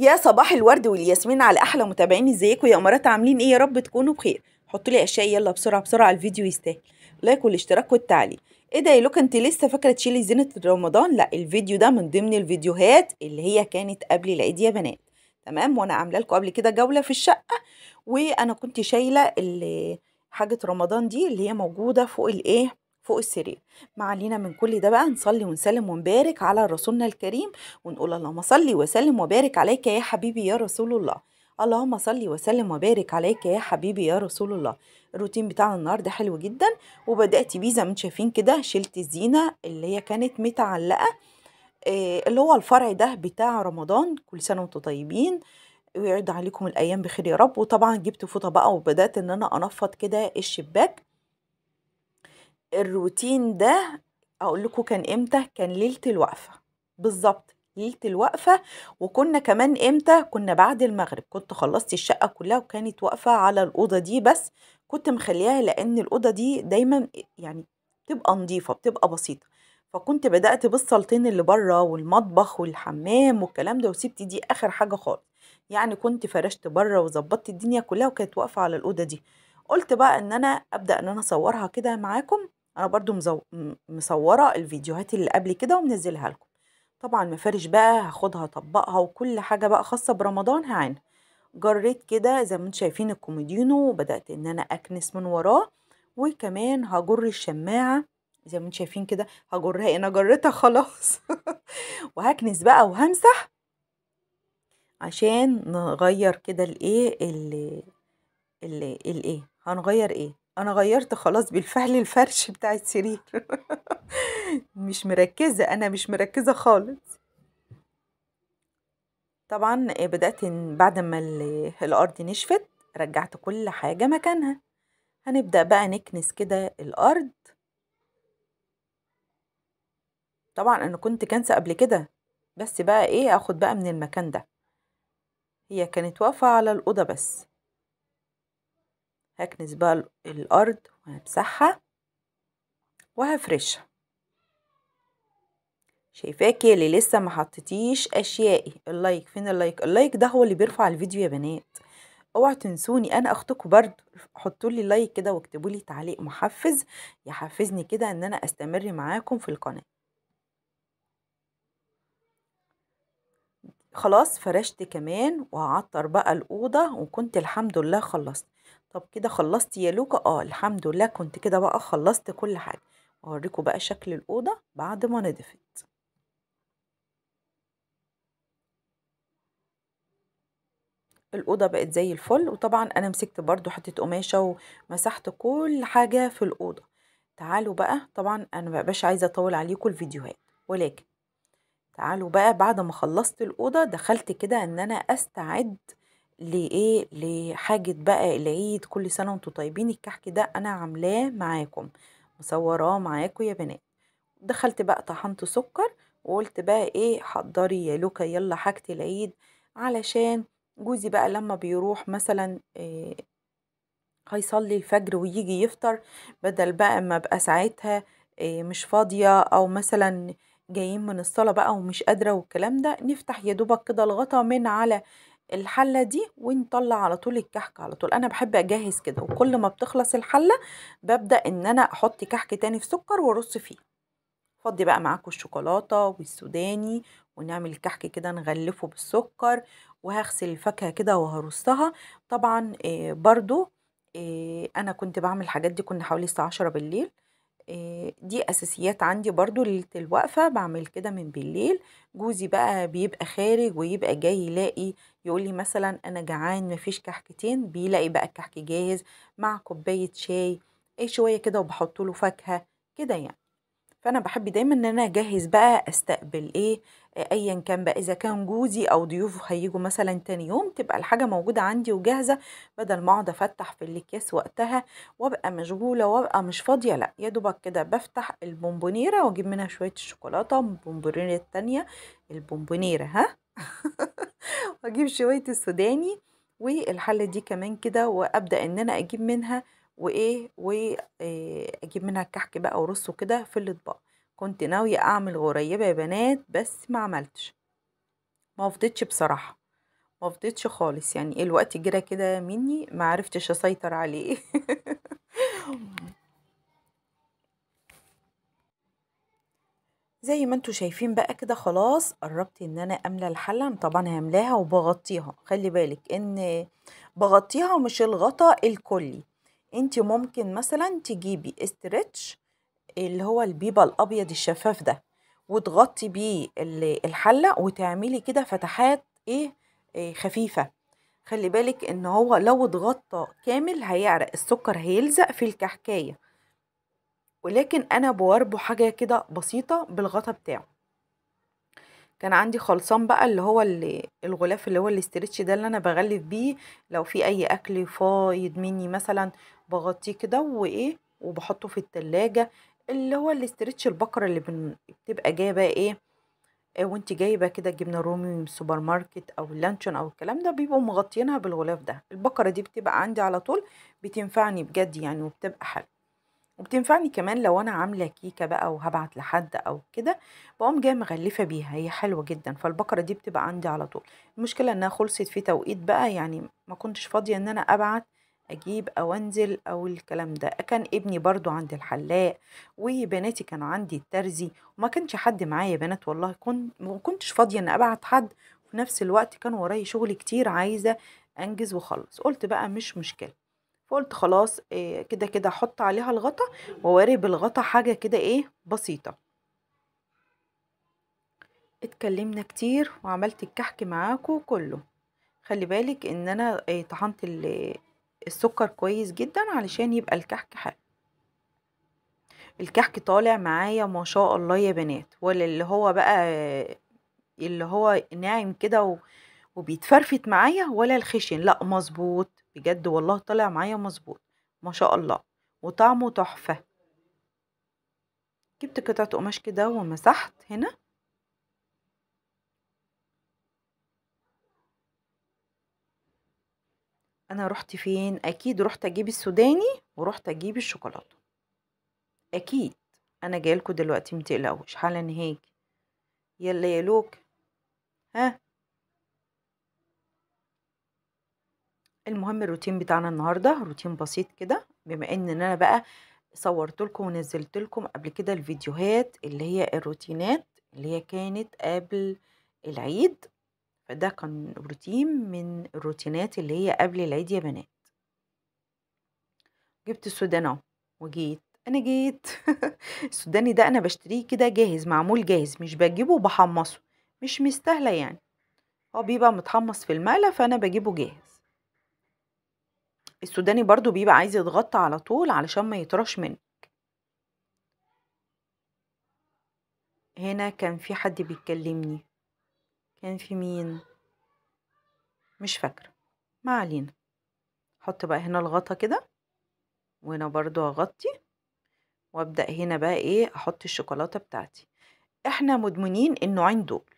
يا صباح الورد والياسمين على احلى متابعين ازيكم يا امارات عاملين ايه يا رب تكونوا بخير حطوا لي اشياء يلا بسرعه بسرعه الفيديو يستاهل لايك والاشتراك والتعليق ايه ده يا لوك انت لسه فاكره تشيلي زينه رمضان لا الفيديو ده من ضمن الفيديوهات اللي هي كانت قبل العيد يا بنات تمام وانا عامله لكم قبل كده جوله في الشقه وانا كنت شايله حاجه رمضان دي اللي هي موجوده فوق الايه فوق السرير ما علينا من كل ده بقى نصلي ونسلم ونبارك على رسولنا الكريم ونقول اللهم صلي وسلم وبارك عليك يا حبيبي يا رسول الله اللهم صلي وسلم وبارك عليك يا حبيبي يا رسول الله الروتين بتاعنا النهارده حلو جدا وبدات بيه زي ما انتم شايفين كده شلت الزينه اللي هي كانت متعلقه آه، اللي هو الفرع ده بتاع رمضان كل سنه وانتم طيبين ويعد عليكم الايام بخير يا رب وطبعا جبت فوطه بقى وبدات ان انا انفض كده الشباك الروتين ده اقول لكم كان امتى كان ليله الوقفه بالظبط ليله الوقفه وكنا كمان امتى كنا بعد المغرب كنت خلصت الشقه كلها وكانت واقفه على الاوضه دي بس كنت مخلياها لان الاوضه دي دايما يعني بتبقى نظيفه بتبقى بسيطه فكنت بدات بالصالتين اللي بره والمطبخ والحمام والكلام ده وسبت دي اخر حاجه خالص يعني كنت فرشت بره وظبطت الدنيا كلها وكانت واقفه على الاوضه دي قلت بقى ان انا ابدا ان انا اصورها كده معاكم انا برضو مزو... مصوره الفيديوهات اللي قبل كده ومنزلها لكم طبعا مفارش بقى هاخدها اطبقها وكل حاجه بقى خاصه برمضان هعين جريت كده زي ما انتم شايفين الكوميدينو وبدات ان انا اكنس من وراه وكمان هجر الشماعه زي ما انتم شايفين كده هجرها إيه؟ انا جريتها خلاص وهكنس بقى وهمسح عشان نغير كده الايه اللي الايه هنغير ايه انا غيرت خلاص بالفعل الفرش بتاع السرير مش مركزة انا مش مركزة خالص طبعا آه، بدأت بعد ما الارض نشفت رجعت كل حاجة مكانها هنبدأ بقى نكنس كده الارض طبعا انا كنت كنسة قبل كده بس بقى ايه اخد بقى من المكان ده هي كانت واقفة على الأوضة بس هكنس بقى الأرض وهمسحها وهفرشها شايفاكي اللي لسه ما حطيتيش اشيائي اللايك فين اللايك اللايك ده هو اللي بيرفع الفيديو يا بنات اوعوا تنسوني انا اختكم برضو حطوا لي لايك كده واكتبوا لي تعليق محفز يحفزني كده ان انا استمر معاكم في القناه خلاص فرشت كمان وهعطر بقى الاوضه وكنت الحمد لله خلصت طب كده خلصت يا لوكا اه الحمد لله كنت كده بقى خلصت كل حاجة واوريكم بقى شكل الأوضة بعد ما نضفت الأوضة بقت زي الفل وطبعا أنا مسكت برضو حتة قماشة ومسحت كل حاجة في الأوضة تعالوا بقى طبعا أنا مبقاش عايزة أطول عليكم الفيديوهات ولكن تعالوا بقى بعد ما خلصت الأوضة دخلت كده إن أنا أستعد لإيه لحاجة بقى العيد كل سنة وانتم طيبين الكحك ده أنا عاملاه معاكم مصوراه معاكم يا بنات دخلت بقى طحنت سكر وقلت بقى إيه حضري يا لوكا يلا حاجة العيد علشان جوزي بقى لما بيروح مثلا إيه هيصلي الفجر ويجي يفطر بدل بقى ما بقى ساعتها إيه مش فاضية أو مثلا جايين من الصلاة بقى ومش قادرة والكلام ده نفتح يا دوبك كده الغطا من على الحلة دي ونطلع على طول الكحك على طول انا بحب اجهز كده وكل ما بتخلص الحلة ببدأ ان انا احط كحك تاني في سكر وارص فيه فضي بقى معاكم الشوكولاتة والسوداني ونعمل الكحك كده نغلفه بالسكر وهغسل الفاكهة كده وهرصها طبعا آه، برضو آه، انا كنت بعمل الحاجات دي كنا حوالي الساعة عشرة بالليل آه، دي اساسيات عندي برضو ليله الوقفه بعمل كده من بالليل جوزي بقى بيبقى خارج ويبقى جاي يلاقي يقول لي مثلا انا جعان مفيش كحكتين بيلاقي بقى الكحك جاهز مع كوبايه شاي آه، شويه كده وبحط له فاكهه كده يعني فانا بحب دايما ان انا اجهز بقى استقبل ايه ايا كان بقى اذا كان جوزي او ضيوفه هيجوا مثلا تاني يوم تبقى الحاجه موجوده عندي وجاهزه بدل ما اقعد افتح في الاكياس وقتها وابقى مشغوله وابقى مش فاضيه لا يا دوبك كده بفتح البونبونيره واجيب منها شويه الشوكولاته البونبونيره التانيه البونبونيره ها واجيب شويه السوداني والحله دي كمان كده وابدا ان انا اجيب منها وايه واجيب منها الكحك بقى ورصه كده في الاطباق كنت ناويه اعمل غريبه يا بنات بس ما عملتش ما فضيتش بصراحه ما فضيتش خالص يعني إيه، الوقت جرى كده مني ما عرفتش اسيطر عليه زي ما انتوا شايفين بقى كده خلاص قربت ان انا املى الحله طبعا هملاها وبغطيها خلي بالك ان بغطيها مش الغطا الكلي انت ممكن مثلا تجيبي استرتش اللي هو البيبا الأبيض الشفاف ده وتغطي بيه الحلة وتعملي كده فتحات ايه, إيه خفيفة خلي بالك ان هو لو اتغطى كامل هيعرق السكر هيلزق في الكحكاية ولكن انا بوربه حاجة كده بسيطة بالغطا بتاعه كان عندي خلصان بقى اللي هو اللي الغلاف اللي هو الاسترتش ده اللي انا بغلف بيه لو في اي اكل فايض مني مثلا بغطيه كده وايه وبحطه في التلاجة اللي هو الاسترتش البقرة اللي بن... بتبقى جايبة ايه آه، وانت جايبه كده جبنه رومي من السوبر ماركت او اللانشون او الكلام ده بيبقوا مغطينها بالغلاف ده البقره دي بتبقى عندي على طول بتنفعني بجد يعني وبتبقى حلوه وبتنفعني كمان لو انا عامله كيكه بقى وهبعت لحد او كده بقوم جايه مغلفه بيها هي حلوه جدا فالبقره دي بتبقى عندي على طول المشكله انها خلصت في توقيت بقى يعني ما كنتش فاضيه ان انا ابعت اجيب او انزل او الكلام ده كان ابني برضو عند الحلاق وبناتي كانوا عندي الترزي وما كانش حد معايا بنات والله كنت ما كنتش فاضيه ان ابعت حد وفي نفس الوقت كان ورايا شغل كتير عايزه انجز وخلص قلت بقى مش مشكله فقلت خلاص كده كده احط عليها الغطا وواري بالغطا حاجة كده ايه بسيطة اتكلمنا كتير وعملت الكحك معاكم كله خلي بالك ان انا طحنت السكر كويس جدا علشان يبقى الكحك حلو الكحك طالع معايا ما شاء الله يا بنات ولا اللي هو بقى اللي هو ناعم كده وبيتفرفت معايا ولا الخشن لا مظبوط بجد والله طلع معايا مظبوط ما شاء الله وطعمه تحفة جبت قطعة قماش كده ومسحت هنا انا رحت فين اكيد رحت اجيب السوداني ورحت اجيب الشوكولاته اكيد انا جايلكوا دلوقتي متقلقوش حالا هيك يلا يا لوك ها المهم الروتين بتاعنا النهاردة روتين بسيط كده بما ان انا بقى صورت لكم ونزلت لكم قبل كده الفيديوهات اللي هي الروتينات اللي هي كانت قبل العيد فده كان روتين من الروتينات اللي هي قبل العيد يا بنات جبت السودان اهو وجيت انا جيت السوداني ده انا بشتريه كده جاهز معمول جاهز مش بجيبه وبحمصه مش مستاهله يعني هو بيبقى متحمص في المقله فانا بجيبه جاهز السوداني برضو بيبقى عايز يتغطى على طول علشان ما يطرش منك هنا كان في حد بيتكلمني كان في مين مش فاكرة ما علينا حط بقى هنا الغطا كده وهنا برضو هغطي وابدأ هنا بقى ايه احط الشوكولاتة بتاعتي احنا مدمنين النوعين دول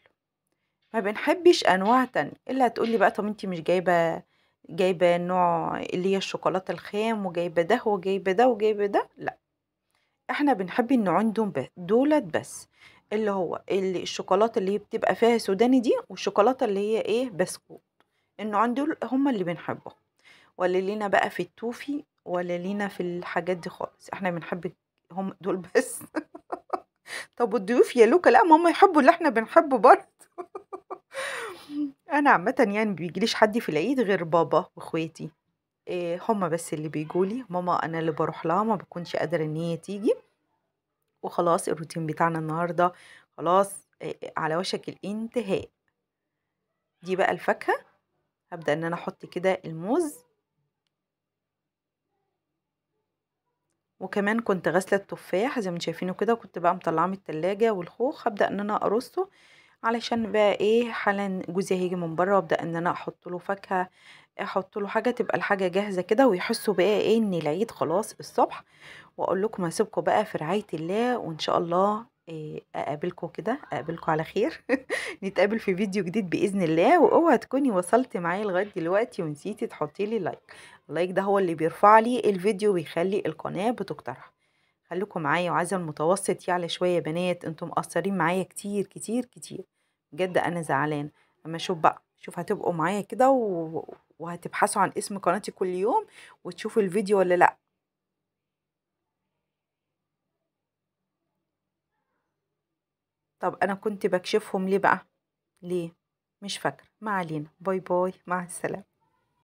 ما بنحبش انواع تانية الا هتقولي بقى طب انتي مش جايبة جايبه نوع اللي هي الشوكولاته الخام وجايبه ده وجايبه ده وجايبه ده لا احنا بنحب النوعين دول دولت بس اللي هو اللي الشوكولاته اللي بتبقى فيها سوداني دي والشوكولاته اللي هي ايه بسكوت النوعين دول هما اللي بنحبهم ولا لينا بقى في التوفي ولا لينا في الحاجات دي خالص احنا بنحب هم دول بس طب والضيوف يا لوكا لا ما يحبوا اللي احنا بنحبه برضه أنا عامةً يعني بيجيليش حد في العيد غير بابا وأخواتي، إيه هما بس اللي بيجولي ماما أنا اللي بروح لها ما بكونش قادرة إن هي تيجي، وخلاص الروتين بتاعنا النهارده خلاص إيه على وشك الانتهاء. دي بقى الفاكهة، هبدأ إن أنا أحط كده الموز وكمان كنت غاسلة التفاح زي ما أنتم شايفينه كده وكنت بقى مطلعه من التلاجة والخوخ، هبدأ إن أنا أرصه. علشان بقى ايه حالا جوزي هيجي من بره وابدا ان انا احط له فاكهه احط له حاجه تبقى الحاجه جاهزه كده ويحسوا بقى ايه ان العيد خلاص الصبح واقول لكم هسيبكم بقى في رعايه الله وان شاء الله آه، اقابلكم كده اقابلكم على خير نتقابل في فيديو جديد باذن الله واوعى تكوني وصلت معايا لغايه دلوقتي ونسيتي تحطي لي لايك اللايك ده هو اللي بيرفع لي الفيديو ويخلي القناه بتقترح خليكم معايا وعايزه المتوسط يعلى شويه بنات انتم مقصرين معايا كتير كتير كتير بجد انا زعلان اما شوف بقى شوف هتبقوا معايا كده و... وهتبحثوا عن اسم قناتي كل يوم وتشوفوا الفيديو ولا لا طب انا كنت بكشفهم ليه بقى ليه مش فاكره ما علينا باي باي مع السلامه